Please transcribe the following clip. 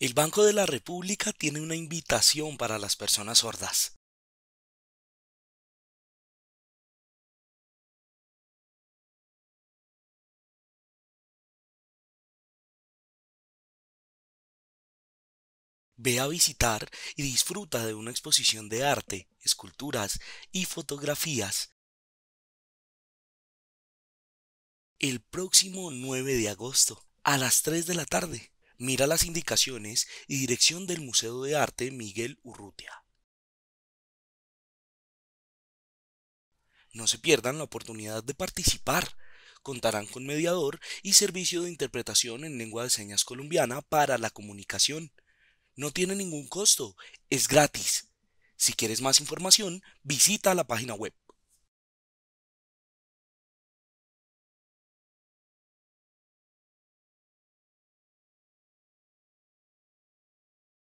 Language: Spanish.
El Banco de la República tiene una invitación para las personas sordas. Ve a visitar y disfruta de una exposición de arte, esculturas y fotografías el próximo 9 de agosto a las 3 de la tarde. Mira las indicaciones y dirección del Museo de Arte Miguel Urrutia. No se pierdan la oportunidad de participar. Contarán con mediador y servicio de interpretación en lengua de señas colombiana para la comunicación. No tiene ningún costo, es gratis. Si quieres más información, visita la página web.